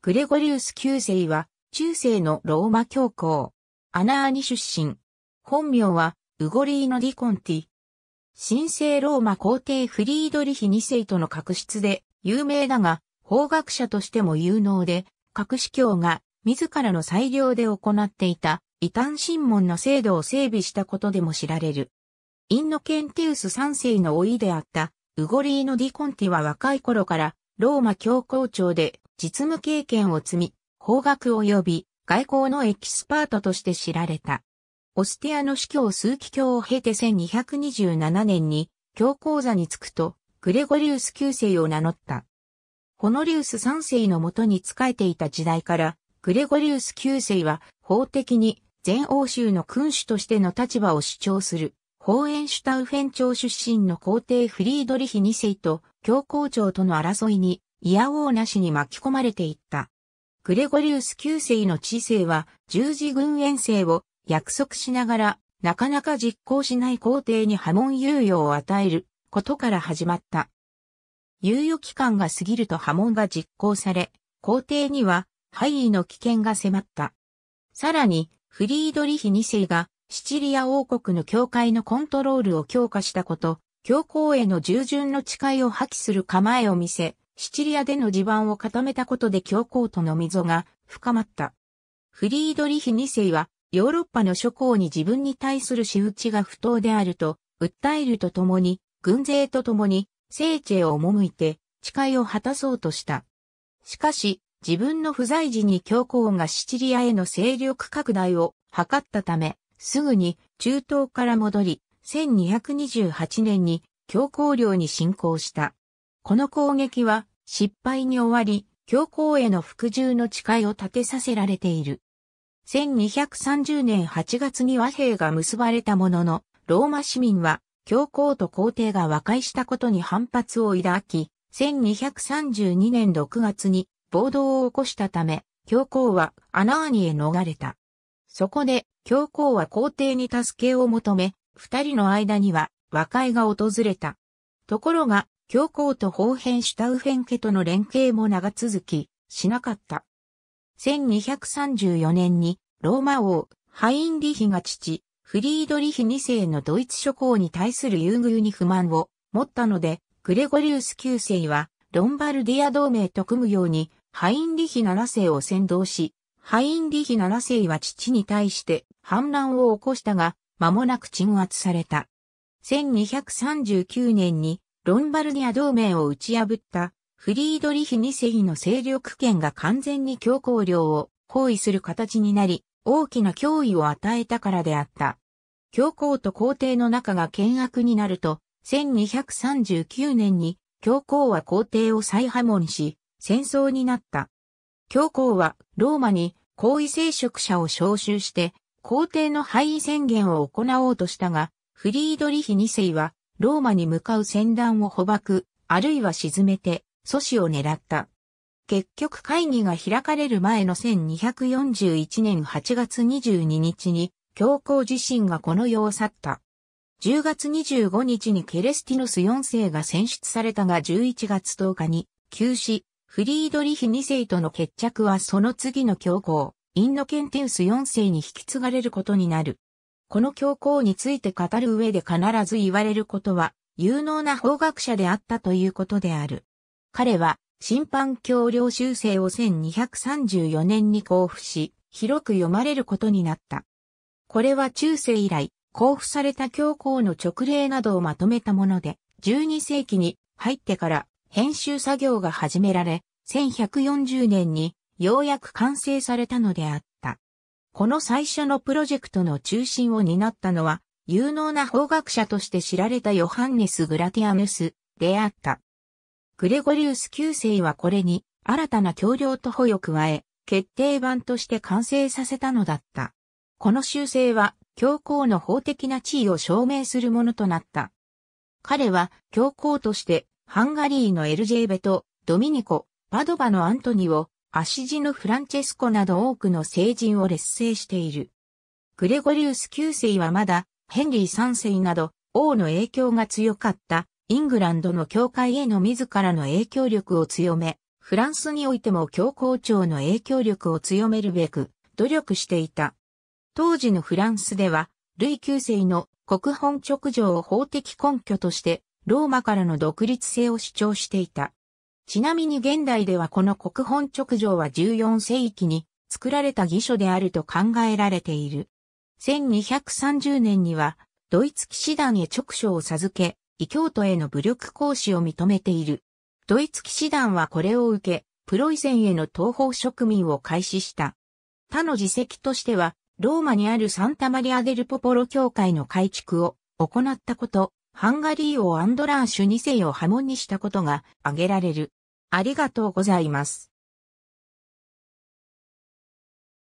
グレゴリウス9世は、中世のローマ教皇、アナーニ出身。本名は、ウゴリーノ・ディ・コンティ。神聖ローマ皇帝フリードリヒ2世との確執で有名だが、法学者としても有能で、各司教が自らの裁量で行っていた異端審問の制度を整備したことでも知られる。インノケンテウス3世の老いであったウゴリーノ・ディ・コンティは若い頃からローマ教皇庁で実務経験を積み、法学及び外交のエキスパートとして知られた。オスティアの司教数奇教を経て1227年に教皇座に就くと、グレゴリウス9世を名乗った。ホノリウス3世のもとに仕えていた時代から、グレゴリウス9世は法的に全欧州の君主としての立場を主張する、ホーエンシュタウフェン朝出身の皇帝フリードリヒ2世と教皇庁との争いにいやおうなしに巻き込まれていった。グレゴリウス9世の知性は十字軍遠征を約束しながら、なかなか実行しない皇帝に波紋猶予を与えることから始まった。猶予期間が過ぎると波紋が実行され、皇帝には廃位の危険が迫った。さらに、フリードリヒ2世がシチリア王国の教会のコントロールを強化したこと、教皇への従順の誓いを破棄する構えを見せ、シチリアでの地盤を固めたことで教皇との溝が深まった。フリードリヒ2世は、ヨーロッパの諸侯に自分に対する仕打ちが不当であると、訴えるとともに、軍勢とともに、聖地へ赴いて、誓いを果たそうとした。しかし、自分の不在時に教皇がシチリアへの勢力拡大を図ったため、すぐに中東から戻り、1228年に教皇領に侵攻した。この攻撃は失敗に終わり、教皇への服従の誓いを立てさせられている。1230年8月に和平が結ばれたものの、ローマ市民は教皇と皇帝が和解したことに反発を抱き、1232年6月に暴動を起こしたため、教皇はアナーニへ逃れた。そこで、教皇は皇帝に助けを求め、二人の間には和解が訪れた。ところが、教皇と法変シュタウフェン家との連携も長続き、しなかった。1234年に、ローマ王、ハインリヒが父、フリードリヒ2世のドイツ諸侯に対する優遇に不満を持ったので、グレゴリウス9世は、ロンバルディア同盟と組むように、ハインリヒ7世を先導し、ハインリヒ7世は父に対して反乱を起こしたが、間もなく鎮圧された。1239年にロンバルディア同盟を打ち破ったフリードリヒ2世の勢力圏が完全に教皇領を包囲する形になり、大きな脅威を与えたからであった。教皇と皇帝の中が険悪になると、1239年に教皇は皇帝を再破門し、戦争になった。教皇はローマに皇位聖職者を召集して、皇帝の廃位宣言を行おうとしたが、フリードリヒ2世はローマに向かう船団を捕獲、あるいは沈めて、阻止を狙った。結局会議が開かれる前の1241年8月22日に、教皇自身がこの世を去った。10月25日にケレスティノス4世が選出されたが11月10日に、急死、フリードリヒ2世との決着はその次の教皇、インノケンテウス4世に引き継がれることになる。この教皇について語る上で必ず言われることは、有能な法学者であったということである。彼は、審判教領修正を1234年に交付し、広く読まれることになった。これは中世以来、交付された教皇の直令などをまとめたもので、12世紀に入ってから編集作業が始められ、1140年にようやく完成されたのであった。この最初のプロジェクトの中心を担ったのは、有能な法学者として知られたヨハンネス・グラティアヌスであった。グレゴリウス9世はこれに新たな橋梁と保を加え、決定版として完成させたのだった。この修正は教皇の法的な地位を証明するものとなった。彼は教皇としてハンガリーのエルジェーベとドミニコ、パドバのアントニをアシジノ・フランチェスコなど多くの聖人を劣勢している。グレゴリウス9世はまだ、ヘンリー3世など、王の影響が強かったイングランドの教会への自らの影響力を強め、フランスにおいても教皇庁の影響力を強めるべく努力していた。当時のフランスでは、ルイ9世の国本直上を法的根拠として、ローマからの独立性を主張していた。ちなみに現代ではこの国本直上は14世紀に作られた義書であると考えられている。1230年にはドイツ騎士団へ直書を授け、異教徒への武力行使を認めている。ドイツ騎士団はこれを受け、プロイセンへの東方植民を開始した。他の自責としては、ローマにあるサンタマリアデルポポロ教会の改築を行ったこと、ハンガリー王アンドラーシュ2世を波紋にしたことが挙げられる。ありがとうございます。